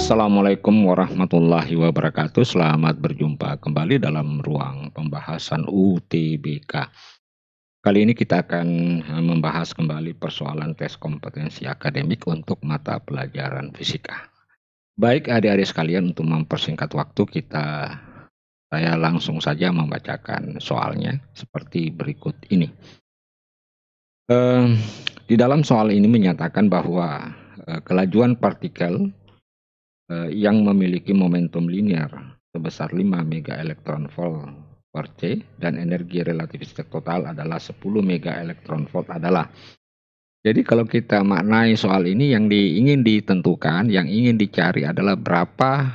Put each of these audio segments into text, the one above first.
Assalamualaikum warahmatullahi wabarakatuh. Selamat berjumpa kembali dalam ruang pembahasan UTBK. Kali ini kita akan eh, membahas kembali persoalan tes kompetensi akademik untuk mata pelajaran fisika. Baik adik-adik sekalian untuk mempersingkat waktu kita saya langsung saja membacakan soalnya seperti berikut ini. Eh, di dalam soal ini menyatakan bahwa eh, kelajuan partikel Eh, yang memiliki momentum linear sebesar 5 mega elektron volt per C dan energi relativistik total adalah 10 mega elektron volt adalah jadi kalau kita maknai soal ini yang di, ingin ditentukan, yang ingin dicari adalah berapa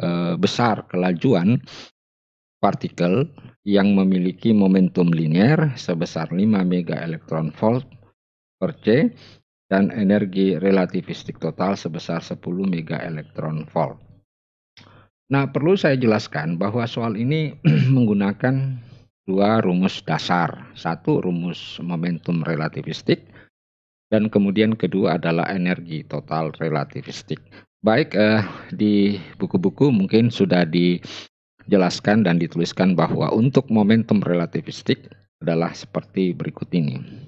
e, besar kelajuan partikel yang memiliki momentum linear sebesar 5 mega elektron volt per C dan energi relativistik total sebesar 10 mega elektron volt. Nah, perlu saya jelaskan bahwa soal ini menggunakan dua rumus dasar. Satu rumus momentum relativistik dan kemudian kedua adalah energi total relativistik. Baik eh, di buku-buku mungkin sudah dijelaskan dan dituliskan bahwa untuk momentum relativistik adalah seperti berikut ini.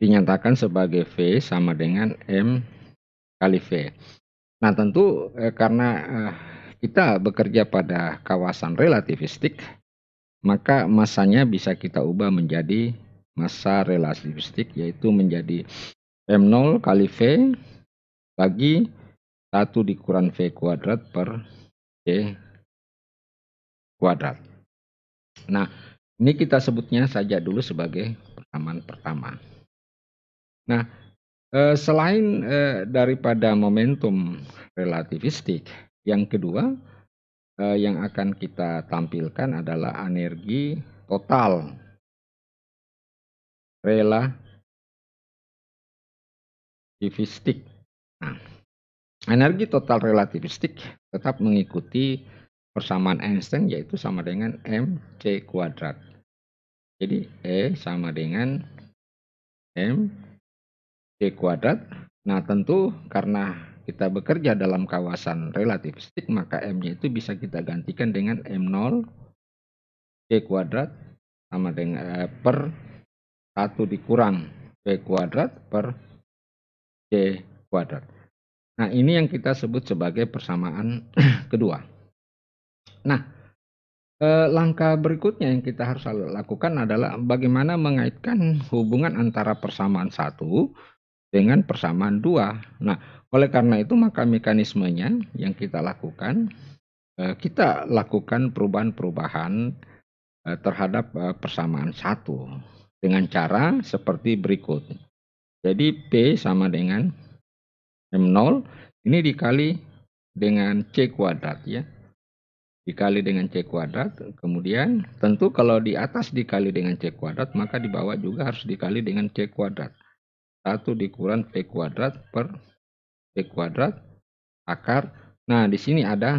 dinyatakan sebagai V sama dengan M kali V. Nah tentu eh, karena eh, kita bekerja pada kawasan relativistik, maka masanya bisa kita ubah menjadi masa relativistik yaitu menjadi M0 kali V bagi 1 dikurang V kuadrat per C kuadrat. Nah, ini kita sebutnya saja dulu sebagai persamaan pertama. Nah, eh, selain eh, daripada momentum relativistik, yang kedua eh, yang akan kita tampilkan adalah energi total relativistik. Nah, energi total relativistik tetap mengikuti persamaan Einstein yaitu sama dengan mc kuadrat. Jadi E sama dengan mc k kuadrat. Nah tentu karena kita bekerja dalam kawasan relatif stik maka M-nya itu bisa kita gantikan dengan M0 k kuadrat sama dengan eh, per 1 dikurang k kuadrat per k kuadrat. Nah ini yang kita sebut sebagai persamaan kedua. Nah eh, langkah berikutnya yang kita harus lakukan adalah bagaimana mengaitkan hubungan antara persamaan satu dengan persamaan dua. Nah, oleh karena itu maka mekanismenya yang kita lakukan, eh, kita lakukan perubahan-perubahan eh, terhadap eh, persamaan satu dengan cara seperti berikut. Jadi P sama dengan M0 ini dikali dengan C kuadrat ya. Dikali dengan C kuadrat, kemudian tentu kalau di atas dikali dengan C kuadrat, maka di bawah juga harus dikali dengan C kuadrat. 1 dikurang P kuadrat per P kuadrat akar. Nah, di sini ada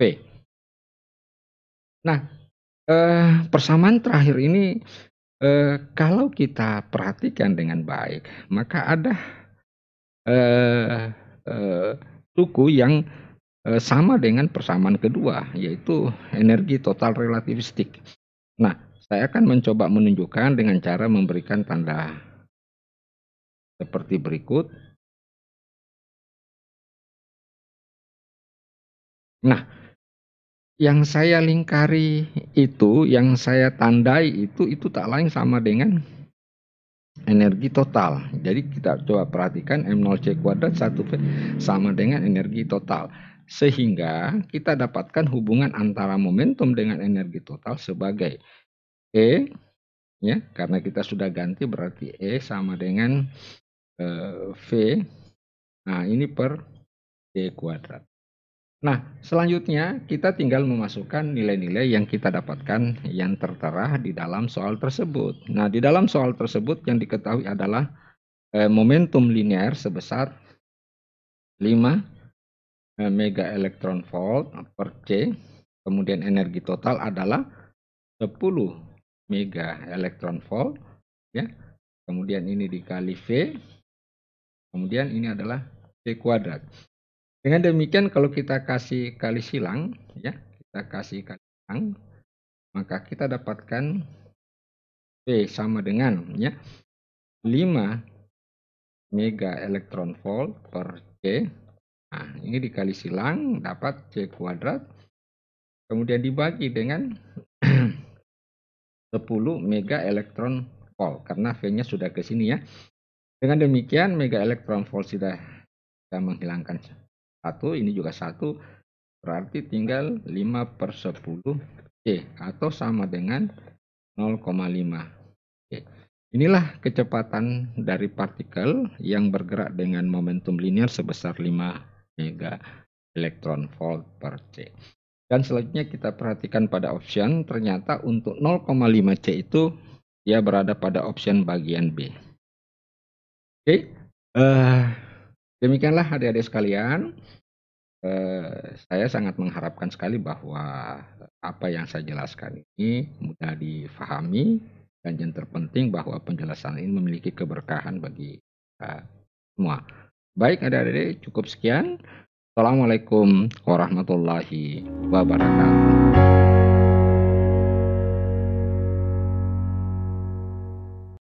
P. Nah, eh, persamaan terakhir ini eh, kalau kita perhatikan dengan baik, maka ada eh, eh, suku yang eh, sama dengan persamaan kedua, yaitu energi total relativistik. Nah, saya akan mencoba menunjukkan dengan cara memberikan tanda seperti berikut. Nah, yang saya lingkari itu, yang saya tandai itu, itu tak lain sama dengan energi total. Jadi kita coba perhatikan M0C kuadrat 1V sama dengan energi total. Sehingga kita dapatkan hubungan antara momentum dengan energi total sebagai E, ya karena kita sudah ganti berarti E sama dengan Eh, v. Nah, ini per D kuadrat. Nah, selanjutnya kita tinggal memasukkan nilai-nilai yang kita dapatkan yang tertera di dalam soal tersebut. Nah, di dalam soal tersebut yang diketahui adalah eh, momentum linear sebesar 5 eh, mega elektron volt per C. Kemudian energi total adalah 10 mega elektron volt ya. Kemudian ini dikali V Kemudian ini adalah C kuadrat. Dengan demikian kalau kita kasih kali silang, ya kita kasih kali silang, maka kita dapatkan p sama dengan ya 5 mega elektron volt per C. Nah, ini dikali silang dapat C kuadrat. Kemudian dibagi dengan 10 mega elektron volt karena V-nya sudah ke sini ya. Dengan demikian mega elektron volt sudah kita menghilangkan satu, ini juga satu, berarti tinggal 5 per 10 C atau sama dengan 0,5 C. Inilah kecepatan dari partikel yang bergerak dengan momentum linear sebesar 5 mega elektron volt per C. Dan selanjutnya kita perhatikan pada option, ternyata untuk 0,5 C itu dia berada pada option bagian B. Oke, uh, demikianlah adik-adik sekalian, Uh, saya sangat mengharapkan sekali bahwa apa yang saya jelaskan ini mudah difahami dan yang terpenting bahwa penjelasan ini memiliki keberkahan bagi kita eh, semua. Baik adik-adik, cukup sekian. Assalamualaikum warahmatullahi wabarakatuh.